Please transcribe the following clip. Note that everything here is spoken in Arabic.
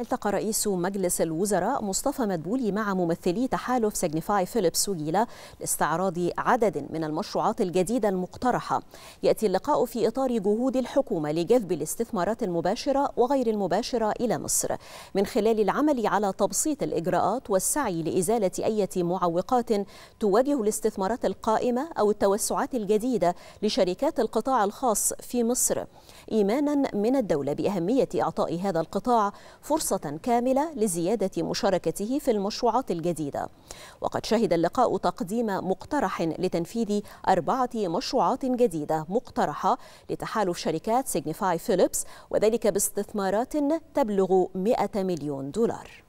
التقى رئيس مجلس الوزراء مصطفى مدبولي مع ممثلي تحالف سيجنيفاي فيليبس وجيلا لاستعراض عدد من المشروعات الجديدة المقترحة يأتي اللقاء في إطار جهود الحكومة لجذب الاستثمارات المباشرة وغير المباشرة إلى مصر من خلال العمل على تبسيط الإجراءات والسعي لإزالة أي معوقات تواجه الاستثمارات القائمة أو التوسعات الجديدة لشركات القطاع الخاص في مصر إيمانا من الدولة بأهمية إعطاء هذا القطاع فرصة فرصة كاملة لزيادة مشاركته في المشروعات الجديدة وقد شهد اللقاء تقديم مقترح لتنفيذ أربعة مشروعات جديدة مقترحة لتحالف شركات سيجنيفاي فيليبس وذلك باستثمارات تبلغ 100 مليون دولار